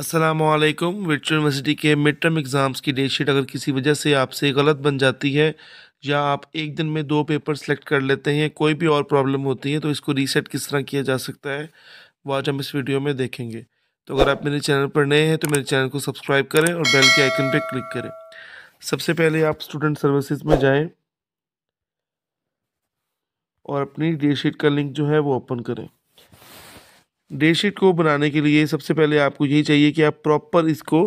Aslam virtual university के mid term exams की date sheet अगर किसी वजह से आपसे गलत बन जाती है या आप एक दिन में दो पेपर सेलेक्ट कर लेते हैं कोई भी और प्रॉब्लम होती है तो इसको रीसेट किस तरह किया जा सकता है वो आज हम इस वीडियो में देखेंगे तो अगर आप मेरे चैनल पर नए हैं तो मेरे चैनल को सब्सक्राइब करें और बेल के आइकन पर क्लिक करें सबसे पहले आप स्टूडेंट सर्विसज में जाएँ और अपनी डेट शीट का लिंक जो है वो ओपन करें डेट शीट को बनाने के लिए सबसे पहले आपको यही चाहिए कि आप प्रॉपर इसको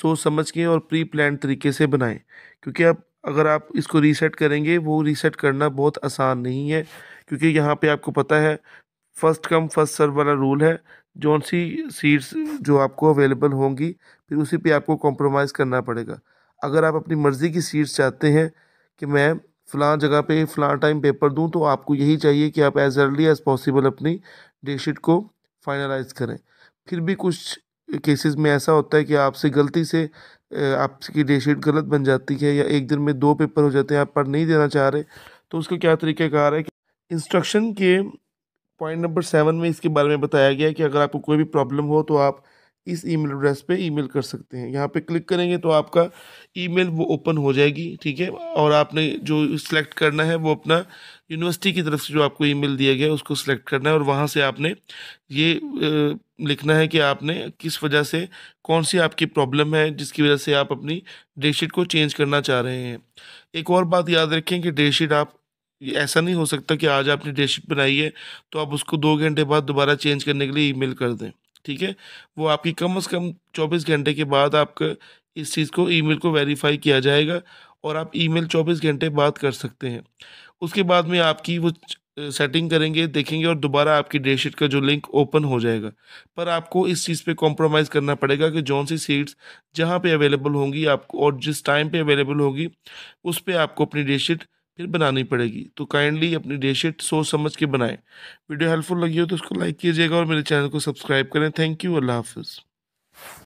सोच समझ के और प्री प्लान तरीके से बनाएं क्योंकि आप अगर आप इसको रीसेट करेंगे वो रीसेट करना बहुत आसान नहीं है क्योंकि यहाँ पे आपको पता है फर्स्ट कम फर्स्ट सर्व वाला रूल है जौन सी सीट्स जो आपको अवेलेबल होंगी फिर उसी पे आपको कॉम्प्रोमाइज़ करना पड़ेगा अगर आप अपनी मर्ज़ी की सीट्स चाहते हैं कि मैं फ़लाँ जगह पे फ़लाँ टाइम पेपर दूँ तो आपको यही चाहिए कि आप एज़ अर्ली एज़ पॉसिबल अपनी डेट शीट को फाइनलाइज करें फिर भी कुछ केसेस में ऐसा होता है कि आपसे गलती से आपकी डेट शीट गलत बन जाती है या एक दिन में दो पेपर हो जाते हैं आप पढ़ नहीं देना चाह रहे तो उसका क्या तरीक़ाकार है कि इंस्ट्रक्शन के पॉइंट नंबर सेवन में इसके बारे में बताया गया है कि अगर आपको कोई भी प्रॉब्लम हो तो आप इस ईमेल एड्रेस पे ईमेल कर सकते हैं यहाँ पे क्लिक करेंगे तो आपका ईमेल वो ओपन हो जाएगी ठीक है और आपने जो सिलेक्ट करना है वो अपना यूनिवर्सिटी की तरफ से जो आपको ईमेल दिया गया है उसको सिलेक्ट करना है और वहाँ से आपने ये लिखना है कि आपने किस वजह से कौन सी आपकी प्रॉब्लम है जिसकी वजह से आप अपनी डेटशीट को चेंज करना चाह रहे हैं एक और बात याद रखें कि डेटशीट आप ऐसा नहीं हो सकता कि आज आपने डेटशीट बनाई है तो आप उसको दो घंटे बाद दोबारा चेंज करने के लिए ईमेल कर दें ठीक है वो आपकी कम से कम 24 घंटे के बाद आपका इस चीज़ को ईमेल को वेरीफाई किया जाएगा और आप ईमेल 24 घंटे बाद कर सकते हैं उसके बाद में आपकी वो सेटिंग करेंगे देखेंगे और दोबारा आपकी डेट शीट का जो लिंक ओपन हो जाएगा पर आपको इस चीज़ पे कॉम्प्रोमाइज़ करना पड़ेगा कि जौन सी सीट्स जहाँ पे अवेलेबल होंगी आपको और जिस टाइम पे अवेलेबल होगी उस पर आपको अपनी डेट शीट फिर बनानी पड़ेगी तो काइंडली अपनी डेट सोच समझ के बनाएं वीडियो हेल्पफुल लगी हो तो उसको लाइक कीजिएगा और मेरे चैनल को सब्सक्राइब करें थैंक यू अल्लाह हाफिज़